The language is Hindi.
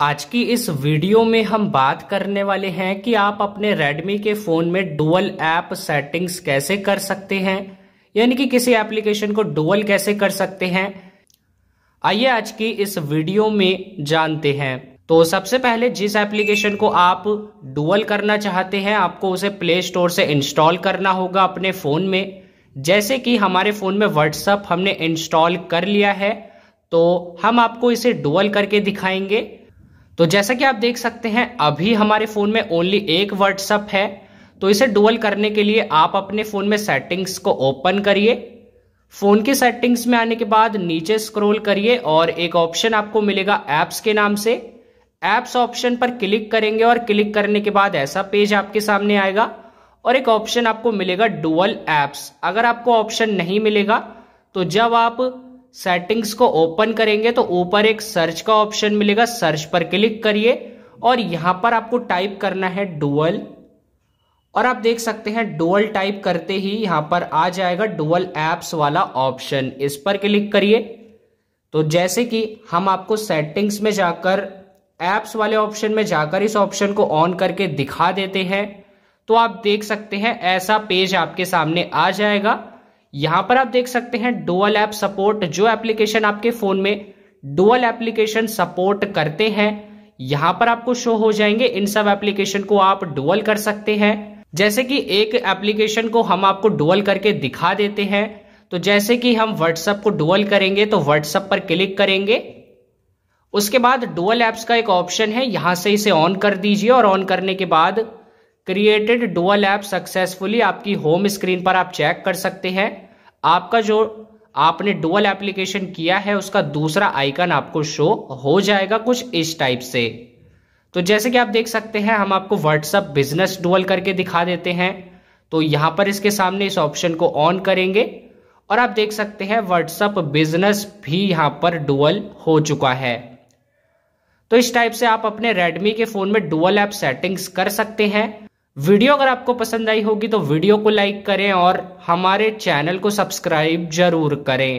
आज की इस वीडियो में हम बात करने वाले हैं कि आप अपने Redmi के फ़ोन में डुअल ऐप सेटिंग्स कैसे कर सकते हैं यानी कि किसी एप्लीकेशन को डुअल कैसे कर सकते हैं आइए आज की इस वीडियो में जानते हैं तो सबसे पहले जिस एप्लीकेशन को आप डुअल करना चाहते हैं आपको उसे प्ले स्टोर से इंस्टॉल करना होगा अपने फ़ोन में जैसे कि हमारे फ़ोन में व्हाट्सअप हमने इंस्टॉल कर लिया है तो हम आपको इसे डुअल करके दिखाएंगे तो जैसा कि आप देख सकते हैं अभी हमारे फ़ोन में ओनली एक व्हाट्सअप है तो इसे डुअल करने के लिए आप अपने फ़ोन में सेटिंग्स को ओपन करिए फ़ोन की सेटिंग्स में आने के बाद नीचे स्क्रोल करिए और एक ऑप्शन आपको मिलेगा एप्स के नाम से एप्स ऑप्शन पर क्लिक करेंगे और क्लिक करने के बाद ऐसा पेज आपके सामने आएगा और एक ऑप्शन आपको मिलेगा डुअल एप्स अगर आपको ऑप्शन नहीं मिलेगा तो जब आप सेटिंग्स को ओपन करेंगे तो ऊपर एक सर्च का ऑप्शन मिलेगा सर्च पर क्लिक करिए और यहां पर आपको टाइप करना है डुअल और आप देख सकते हैं डुअल टाइप करते ही यहां पर आ जाएगा डुअल एप्स वाला ऑप्शन इस पर क्लिक करिए तो जैसे कि हम आपको सेटिंग्स में जाकर एप्स वाले ऑप्शन में जाकर इस ऑप्शन को ऑन करके दिखा देते हैं तो आप देख सकते हैं ऐसा पेज आपके सामने आ जाएगा यहां पर आप देख सकते हैं डुअल ऐप सपोर्ट जो एप्लीकेशन आपके फोन में डुअल एप्लीकेशन सपोर्ट करते हैं यहां पर आपको शो हो जाएंगे इन सब एप्लीकेशन को आप डुअल कर सकते हैं जैसे कि एक एप्लीकेशन को हम आपको डुअल करके दिखा देते हैं तो जैसे कि हम व्हाट्सएप को डुअल करेंगे तो व्हाट्सएप पर क्लिक करेंगे उसके बाद डुअल एप्स का एक ऑप्शन है यहां से इसे ऑन कर दीजिए और ऑन करने के बाद क्रिएटेड डुअल ऐप सक्सेसफुली आपकी होम स्क्रीन पर आप चेक कर सकते हैं आपका जो आपने डुअल एप्लीकेशन किया है उसका दूसरा आइकन आपको शो हो जाएगा कुछ इस टाइप से तो जैसे कि आप देख सकते हैं हम आपको व्हाट्सअप बिजनेस डुअल करके दिखा देते हैं तो यहां पर इसके सामने इस ऑप्शन को ऑन करेंगे और आप देख सकते हैं व्हाट्सअप बिजनेस भी यहां पर डुअल हो चुका है तो इस टाइप से आप अपने रेडमी के फ़ोन में डुअल ऐप सेटिंग्स कर सकते हैं वीडियो अगर आपको पसंद आई होगी तो वीडियो को लाइक करें और हमारे चैनल को सब्सक्राइब जरूर करें